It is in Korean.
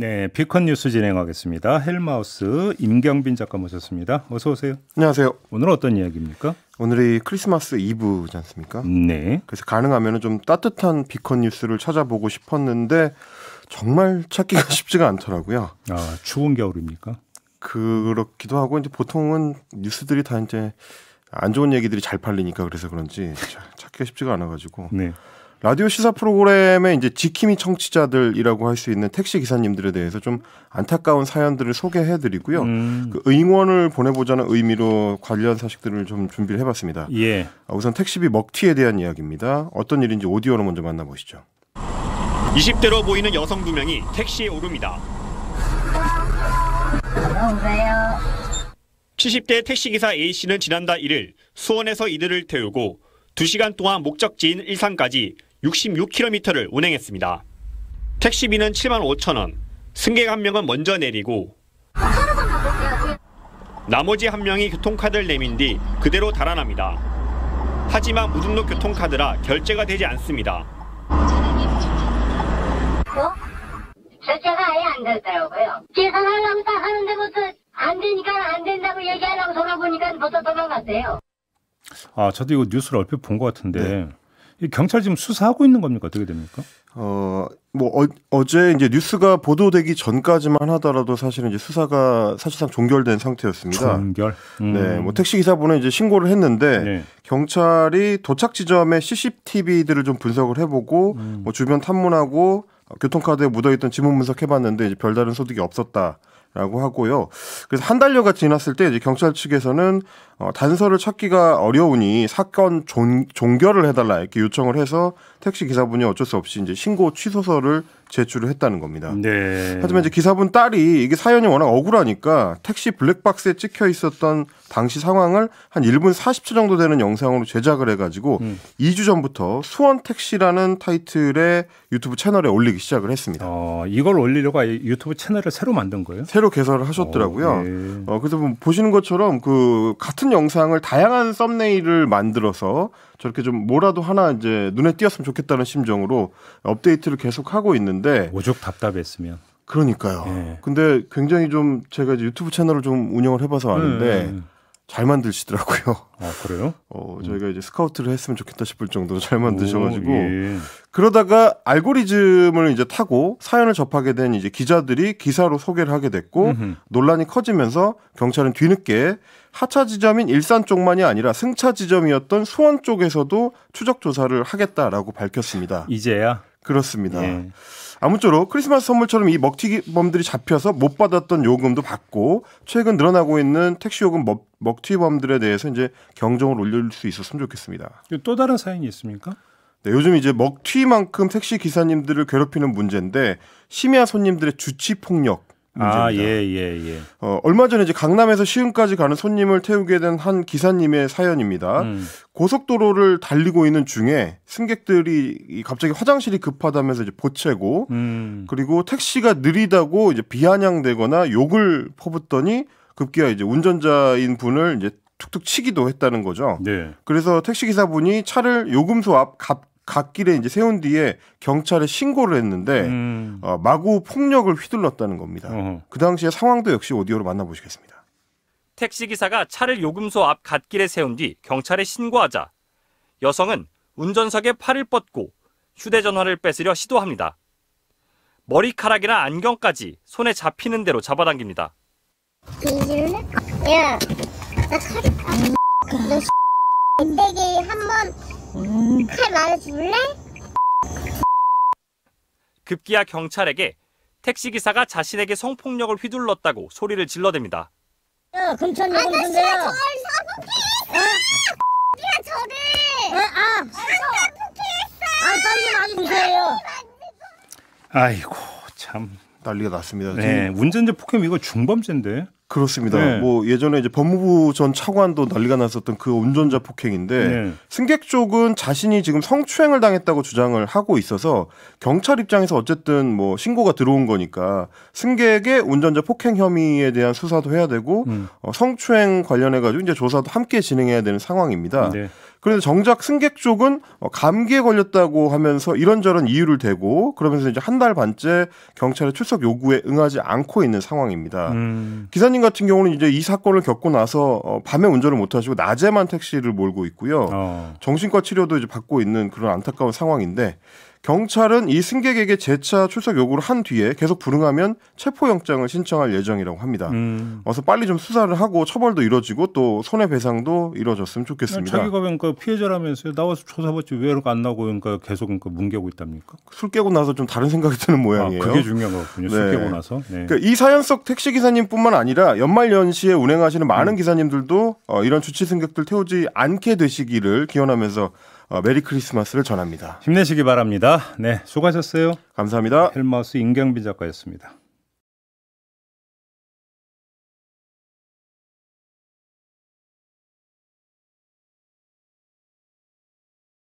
네, 비컨 뉴스 진행하겠습니다. 헬마우스 임경빈 작가 모셨습니다. 어서 오세요. 안녕하세요. 오늘 어떤 이야기입니까? 오늘이 크리스마스 이브지 않습니까? 네. 그래서 가능하면 좀 따뜻한 비컨 뉴스를 찾아보고 싶었는데 정말 찾기가 쉽지가 않더라고요. 아, 추운 겨울입니까? 그렇기도 하고 이제 보통은 뉴스들이 다 이제 안 좋은 얘기들이 잘 팔리니까 그래서 그런지 찾기가 쉽지가 않아가지고. 네. 라디오 시사 프로그램의 이제 지킴이 청취자들이라고 할 수 있는 택시 기사님들에 대해서 좀 안타까운 사연들을 소개해드리고요. 음. 그 응원을 보내보자는 의미로 관련 사식들을 좀 준비를 해봤습니다. 예. 아, 우선 택시비 먹튀에 대한 이야기입니다. 어떤 일인지 오디오로 먼저 만나보시죠. 20대로 보이는 여성 두 명이 택시에 오릅니다. 오세요. 70대 택시기사 A씨는 지난달 1일 수원에서 이들을 태우고 2시간 동안 목적지인 일산까지 66km를 운행했습니다. 택시비는 7만 5천 원, 승객 한 명은 먼저 내리고 나머지 한 명이 교통카드를 내민 뒤 그대로 달아납니다. 하지만 무등록 교통카드라 결제가 되지 않습니다. 어? 결제가 아예 안되더고요 계산하려고 하는데부터 안 되니까 안 된다고 얘기하려고 돌아보니까 벌써 도망갔대요. 아, 저도 이거 뉴스를 얼핏 본 것 같은데 네. 경찰 지금 수사하고 있는 겁니까? 어떻게 됩니까? 어, 뭐 어, 어제 이제 뉴스가 보도되기 전까지만 하더라도 사실은 이제 수사가 사실상 종결된 상태였습니다. 종결. 음. 네, 뭐 택시 기사분은 이제 신고를 했는데 네. 경찰이 도착 지점에 CCTV들을 좀 분석을 해보고 음. 뭐 주변 탐문하고 교통카드에 묻어있던 지문 분석해봤는데 이제 별다른 소득이 없었다. 라고 하고요. 그래서 한 달여가 지났을 때 이제 경찰 측에서는 어, 단서를 찾기가 어려우니 사건 존, 종결을 해달라 이렇게 요청을 해서 택시 기사분이 어쩔 수 없이 이제 신고 취소서를 제출을 했다는 겁니다. 네. 하지만 이제 기사분 딸이 이게 사연이 워낙 억울하니까 택시 블랙박스에 찍혀 있었던 당시 상황을 한 1분 40초 정도 되는 영상으로 제작을 해가지고 음. 2주 전부터 수원 택시라는 타이틀의 유튜브 채널에 올리기 시작을 했습니다. 어, 이걸 올리려고 유튜브 채널을 새로 만든 거예요? 새로 개설을 하셨더라고요. 어, 네. 어, 그래서 뭐 보시는 것처럼 그 같은 영상을 다양한 썸네일을 만들어서 저렇게 좀 뭐라도 하나 이제 눈에 띄었으면 좋겠다는 심정으로 업데이트를 계속 하고 있는데 오죽 답답했으면 그러니까요. 예. 근데 굉장히 좀 제가 이제 유튜브 채널을 좀 운영을 해봐서 아는데 음. 음. 잘 만드시더라고요. 아, 그래요? 어, 저희가 음. 이제 스카우트를 했으면 좋겠다 싶을 정도로 잘 만드셔가지고. 오, 예. 그러다가 알고리즘을 이제 타고 사연을 접하게 된 이제 기자들이 기사로 소개를 하게 됐고 음흠. 논란이 커지면서 경찰은 뒤늦게 하차 지점인 일산 쪽만이 아니라 승차 지점이었던 수원 쪽에서도 추적 조사를 하겠다라고 밝혔습니다. 이제야? 그렇습니다. 예. 아무쪼록 크리스마스 선물처럼 이 먹튀범들이 기 잡혀서 못 받았던 요금도 받고 최근 늘어나고 있는 택시 요금 먹튀범들에 대해서 이제 경종을 울릴 수 있었으면 좋겠습니다. 또 다른 사연이 있습니까? 네, 요즘 이제 먹튀만큼 택시 기사님들을 괴롭히는 문제인데 심야 손님들의 주치 폭력 문제입니다. 아, 예, 예, 예. 어, 얼마 전에 이제 강남에서 시흥까지 가는 손님을 태우게 된 한 기사님의 사연입니다. 음. 고속도로를 달리고 있는 중에 승객들이 갑자기 화장실이 급하다면서 이제 보채고 음. 그리고 택시가 느리다고 이제 비아냥대거나 욕을 퍼붓더니 급기야 이제 운전자인 분을 이제 툭툭 치기도 했다는 거죠. 네. 그래서 택시 기사분이 차를 요금소 앞 갑, 갓길에 이제 세운 뒤에 경찰에 신고를 했는데 음. 어, 마구 폭력을 휘둘렀다는 겁니다. 어허. 그 당시의 상황도 역시 오디오로 만나보시겠습니다. 택시 기사가 차를 요금소 앞 갓길에 세운 뒤 경찰에 신고하자 여성은 운전석에 팔을 뻗고 휴대전화를 뺏으려 시도합니다. 머리카락이나 안경까지 손에 잡히는 대로 잡아당깁니다. 뒤질래? 야, 나 칼, 아, 너 떼기 한번 칼 맞아줄래? 급기야 경찰에게 택시기사가 자신에게 성폭력을 휘둘렀다고 소리를 질러댑니다. 야, 금천 요금 아저를성폭행 야, 저를! 어? 아, 성폭했어 아, 빨리 많이 주세요. 아이고 참 난리가 났습니다. 네, 운전자 폭행 이거 중범죄인데. 그렇습니다. 네. 뭐 예전에 이제 법무부 전 차관도 난리가 났었던 그 운전자 폭행인데 네. 승객 쪽은 자신이 지금 성추행을 당했다고 주장을 하고 있어서 경찰 입장에서 어쨌든 뭐 신고가 들어온 거니까 승객의 운전자 폭행 혐의에 대한 수사도 해야 되고 음. 어, 성추행 관련해 가지고 이제 조사도 함께 진행해야 되는 상황입니다. 네. 그런데 정작 승객 쪽은 어, 감기에 걸렸다고 하면서 이런저런 이유를 대고 그러면서 이제 한 달 반째 경찰의 출석 요구에 응하지 않고 있는 상황입니다. 음. 기사님 같은 경우는 이제 이 사건을 겪고 나서 어, 밤에 운전을 못 하시고 낮에만 택시를 몰고 있고요. 어. 정신과 치료도 이제 받고 있는 그런 안타까운 상황인데 경찰은 이 승객에게 재차 출석 요구를 한 뒤에 계속 불응하면 체포영장을 신청할 예정이라고 합니다. 음. 어서 빨리 좀 수사를 하고 처벌도 이뤄지고 또 손해배상도 이뤄졌으면 좋겠습니다. 자기가 그러니까 피해자라면서요. 나와서 조사받지 왜 이렇게 안 나고 그러니까 계속 그러니까 뭉개고 있답니까? 술 깨고 나서 좀 다른 생각이 드는 아, 모양이에요. 아, 그게 중요한 거군요. 네. 술 깨고 나서. 네. 그러니까 이 사연 속 택시기사님뿐만 아니라 연말연시에 운행하시는 많은 음. 기사님들도 어, 이런 주치 승객들 태우지 않게 되시기를 기원하면서 어, 메리 크리스마스를 전합니다. 힘내시기 바랍니다. 네, 수고하셨어요. 감사합니다. 헬마우스 임경빈 작가였습니다.